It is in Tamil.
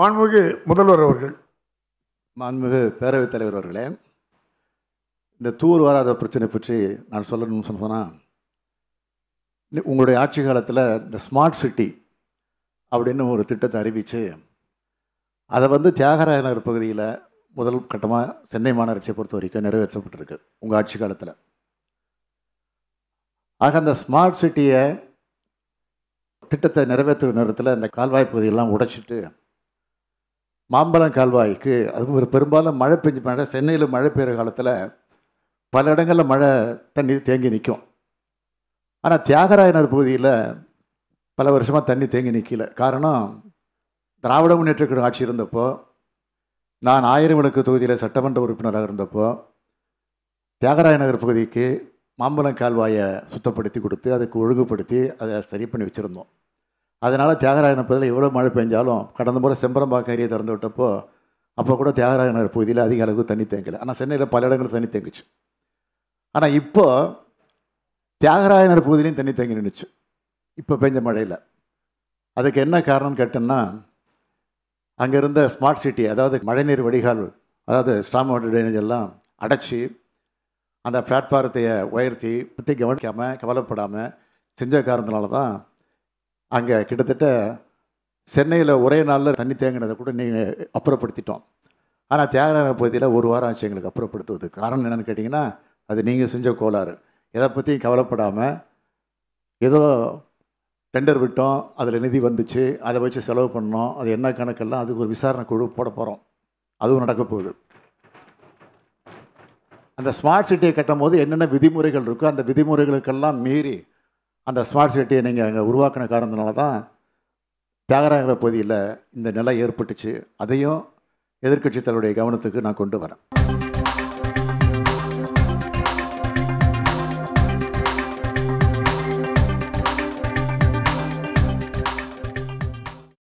மாண்புமிகு முதல்வர் அவர்கள் மாண்புமிகு பேரவைத் தலைவர் அவர்களே இந்த தூர் வராத பிரச்சனை பற்றி நான் சொல்லணும்னு சொன்னால் உங்களுடைய ஆட்சி காலத்தில் இந்த ஸ்மார்ட் சிட்டி அப்படின்னு ஒரு திட்டத்தை அறிவித்து அதை வந்து தியாகராய நகர் பகுதியில் முதல் கட்டமாக சென்னை மாநகராட்சியை பொறுத்த வரைக்கும் நிறைவேற்றப்பட்டிருக்கு உங்கள் ஆட்சி காலத்தில் ஆக அந்த ஸ்மார்ட் சிட்டியை திட்டத்தை நிறைவேற்றுகிற நேரத்தில் இந்த கால்வாய் பகுதியெல்லாம் உடைச்சிட்டு மாம்பழம் கால்வாய்க்கு அது ஒரு பெரும்பாலும் மழை பெஞ்சு மழை சென்னையில் மழை பெய்கிற காலத்தில் பல இடங்களில் மழை தண்ணி தேங்கி நிற்கும் ஆனால் தியாகராயனர் பகுதியில் பல வருஷமாக தண்ணி தேங்கி நிற்கல காரணம் திராவிட முன்னேற்ற ஆட்சி இருந்தப்போ நான் ஆயிரம் விளக்கு தொகுதியில் சட்டமன்ற உறுப்பினராக இருந்தப்போ தியாகராய நகர் பகுதிக்கு மாம்பழம் கால்வாயை சுத்தப்படுத்தி கொடுத்து அதுக்கு ஒழுங்குபடுத்தி அதை சரி பண்ணி வச்சுருந்தோம் அதனால் தியாகராயனர் பகுதியில் எவ்வளோ மழை பெஞ்சாலும் கடந்த முறை செம்பரம்பாக்க ஏரியை திறந்து விட்டப்போ அப்போ கூட தியாகராயனர் பகுதியில் அதிக அளவு தண்ணி தேங்கலை ஆனால் சென்னையில் பல இடங்களில் தண்ணி தேங்குச்சு ஆனால் இப்போது தியாகராயனர் பகுதியிலையும் தண்ணி தேங்கி நின்றுச்சு இப்போ பெஞ்ச மழையில் அதுக்கு என்ன காரணம்னு கேட்டேன்னா அங்கே இருந்த ஸ்மார்ட் சிட்டி அதாவது மழைநீர் வடிகால் அதாவது ஸ்டாம் வாட்டர் ட்ரைனேஜ் எல்லாம் அடைச்சி அந்த பிளாட்ஃபாரத்தையை உயர்த்தி பற்றி கவனிக்காமல் கவலைப்படாமல் செஞ்ச காரணத்தினால தான் அங்கே கிட்டத்தட்ட சென்னையில் ஒரே நாளில் தண்ணி தேங்கினதை கூட நீங்கள் அப்புறப்படுத்திட்டோம் ஆனால் தியாகராஜ பகுதியில் ஒரு வாரம் ஆச்சு எங்களுக்கு அப்புறப்படுத்துவது காரணம் என்னென்னு கேட்டிங்கன்னா அது நீங்கள் செஞ்ச கோளாறு எதை பற்றியும் கவலைப்படாமல் ஏதோ டெண்டர் விட்டோம் அதில் நிதி வந்துச்சு அதை வச்சு செலவு பண்ணோம் அது என்ன கணக்கெல்லாம் அதுக்கு ஒரு விசாரணை குழு போட போகிறோம் அதுவும் நடக்க போகுது அந்த ஸ்மார்ட் சிட்டியை கட்டும் போது என்னென்ன விதிமுறைகள் இருக்கோ அந்த விதிமுறைகளுக்கெல்லாம் மீறி அந்த ஸ்மார்ட் சிட்டியை நீங்கள் அங்கே உருவாக்கின காரணத்தினால தான் தியாகராகிற பகுதியில் இந்த நிலை ஏற்பட்டுச்சு அதையும் எதிர்கட்சி தலைவருடைய கவனத்துக்கு நான் கொண்டு வரேன்